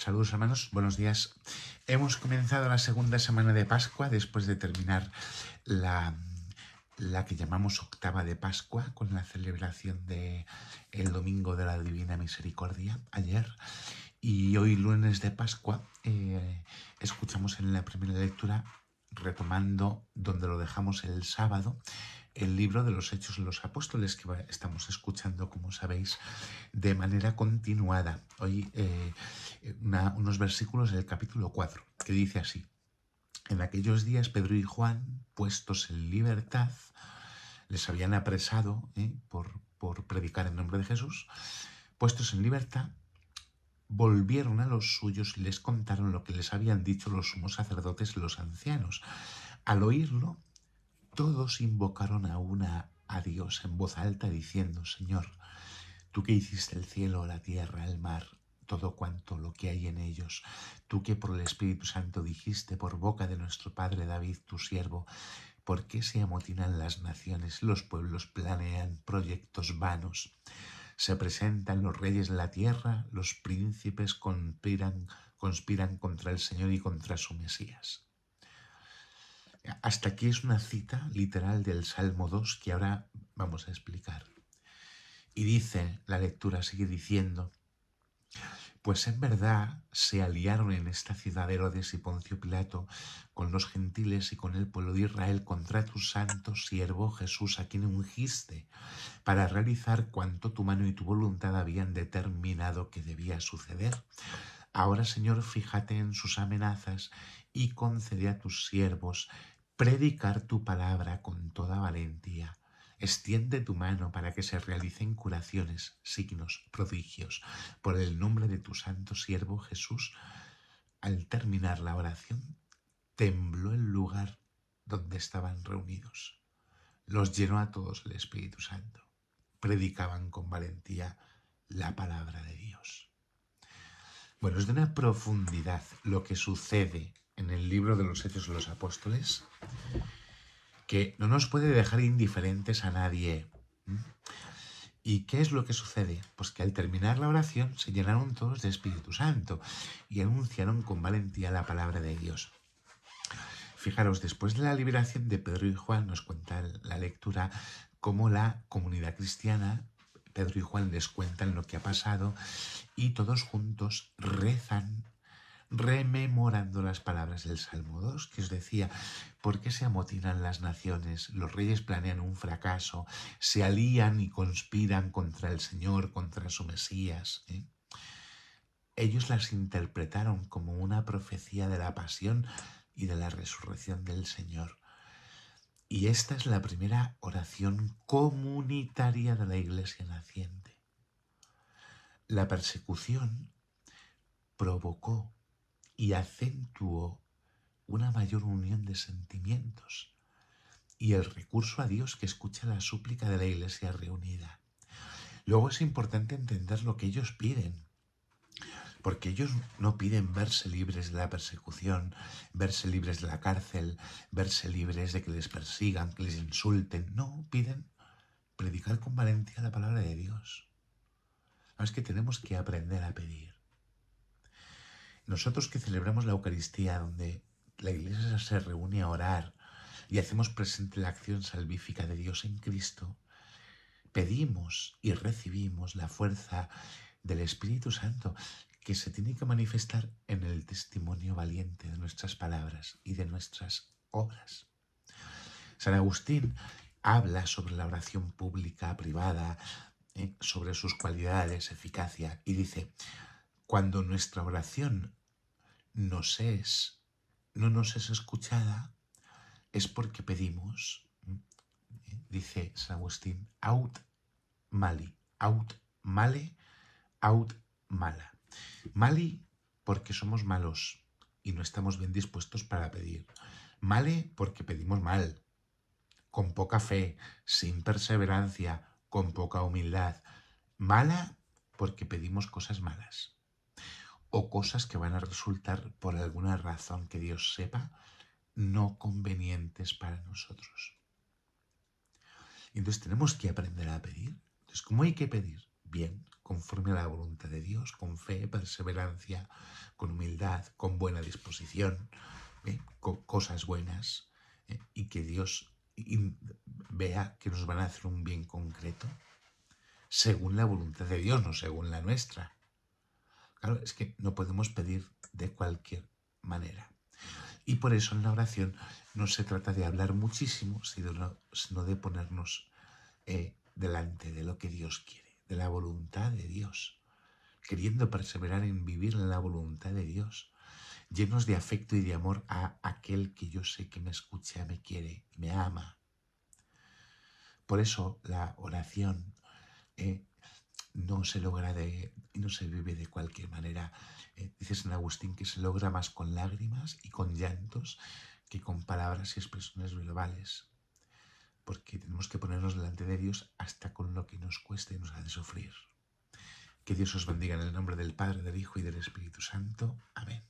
Saludos hermanos, buenos días. Hemos comenzado la segunda semana de Pascua después de terminar la, la que llamamos octava de Pascua con la celebración del el Domingo de la Divina Misericordia ayer. Y hoy lunes de Pascua eh, escuchamos en la primera lectura, retomando donde lo dejamos el sábado, el libro de los Hechos de los Apóstoles que estamos escuchando, como sabéis, de manera continuada. Hoy eh, unos versículos del capítulo 4, que dice así. En aquellos días Pedro y Juan, puestos en libertad, les habían apresado ¿eh? por, por predicar en nombre de Jesús, puestos en libertad, volvieron a los suyos y les contaron lo que les habían dicho los sumos sacerdotes y los ancianos. Al oírlo, todos invocaron a una a Dios en voz alta diciendo, Señor, tú que hiciste el cielo, la tierra, el mar, todo cuanto lo que hay en ellos, tú que por el Espíritu Santo dijiste por boca de nuestro Padre David, tu siervo, ¿por qué se amotinan las naciones, los pueblos planean proyectos vanos? Se presentan los reyes de la tierra, los príncipes conspiran, conspiran contra el Señor y contra su Mesías. Hasta aquí es una cita literal del Salmo 2 que ahora vamos a explicar. Y dice, la lectura sigue diciendo, pues en verdad se aliaron en esta ciudad Herodes y Poncio Pilato con los gentiles y con el pueblo de Israel contra tu santo siervo Jesús, a quien ungiste, para realizar cuanto tu mano y tu voluntad habían determinado que debía suceder. Ahora, Señor, fíjate en sus amenazas y concede a tus siervos predicar tu palabra con toda valentía. Extiende tu mano para que se realicen curaciones, signos, prodigios, por el nombre de tu santo siervo Jesús. Al terminar la oración, tembló el lugar donde estaban reunidos. Los llenó a todos el Espíritu Santo. Predicaban con valentía la palabra de Dios. Bueno, es de una profundidad lo que sucede en el libro de los Hechos de los Apóstoles, que no nos puede dejar indiferentes a nadie. ¿Y qué es lo que sucede? Pues que al terminar la oración se llenaron todos de Espíritu Santo y anunciaron con valentía la palabra de Dios. Fijaros, después de la liberación de Pedro y Juan nos cuenta la lectura cómo la comunidad cristiana, Pedro y Juan les cuentan lo que ha pasado y todos juntos rezan rememorando las palabras del Salmo 2, que os decía, ¿por qué se amotinan las naciones? Los reyes planean un fracaso, se alían y conspiran contra el Señor, contra su Mesías. ¿eh? Ellos las interpretaron como una profecía de la pasión y de la resurrección del Señor. Y esta es la primera oración comunitaria de la Iglesia naciente. La persecución provocó y acentuó una mayor unión de sentimientos y el recurso a Dios que escucha la súplica de la iglesia reunida. Luego es importante entender lo que ellos piden, porque ellos no piden verse libres de la persecución, verse libres de la cárcel, verse libres de que les persigan, que les insulten, no, piden predicar con valentía la palabra de Dios. es que tenemos que aprender a pedir. Nosotros que celebramos la Eucaristía, donde la Iglesia se reúne a orar y hacemos presente la acción salvífica de Dios en Cristo, pedimos y recibimos la fuerza del Espíritu Santo que se tiene que manifestar en el testimonio valiente de nuestras palabras y de nuestras obras. San Agustín habla sobre la oración pública, privada, eh, sobre sus cualidades, eficacia, y dice, cuando nuestra oración nos es, no nos es escuchada, es porque pedimos, ¿eh? dice San Agustín, aut mali, out, male, out, mala. Mali porque somos malos y no estamos bien dispuestos para pedir. Male porque pedimos mal, con poca fe, sin perseverancia, con poca humildad. Mala porque pedimos cosas malas o cosas que van a resultar por alguna razón que Dios sepa no convenientes para nosotros. Entonces tenemos que aprender a pedir. Entonces, ¿cómo hay que pedir? Bien, conforme a la voluntad de Dios, con fe, perseverancia, con humildad, con buena disposición, ¿eh? con cosas buenas, ¿eh? y que Dios vea que nos van a hacer un bien concreto, según la voluntad de Dios, no según la nuestra. Claro, es que no podemos pedir de cualquier manera. Y por eso en la oración no se trata de hablar muchísimo, sino de ponernos eh, delante de lo que Dios quiere, de la voluntad de Dios, queriendo perseverar en vivir en la voluntad de Dios, llenos de afecto y de amor a aquel que yo sé que me escucha, me quiere, me ama. Por eso la oración es eh, no se logra de, no se vive de cualquier manera. dices eh, dice San Agustín que se logra más con lágrimas y con llantos que con palabras y expresiones verbales, porque tenemos que ponernos delante de Dios hasta con lo que nos cueste y nos de sufrir. Que Dios os bendiga en el nombre del Padre, del Hijo y del Espíritu Santo. Amén.